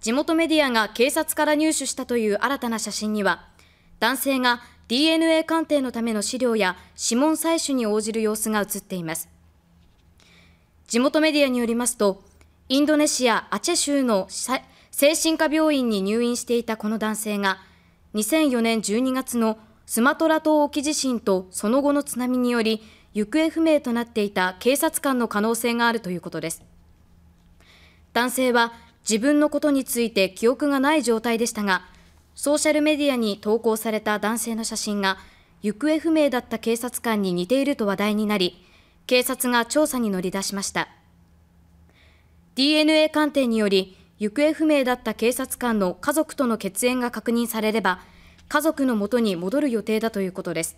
地元メディアが警察から入手したという新たな写真には、男性が DNA 鑑定のための資料や指紋採取に応じる様子が写っています。地元メディアによりますと、インドネシア・アチェ州の精神科病院に入院していたこの男性が、2004年12月のスマトラ島沖地震とその後の津波により、行方不明となっていた警察官の可能性があるということです。男性は自分のことについて記憶がない状態でしたが、ソーシャルメディアに投稿された男性の写真が、行方不明だった警察官に似ていると話題になり、警察が調査に乗り出しました。DNA 鑑定により、行方不明だった警察官の家族との血縁が確認されれば、家族のもとに戻る予定だということです。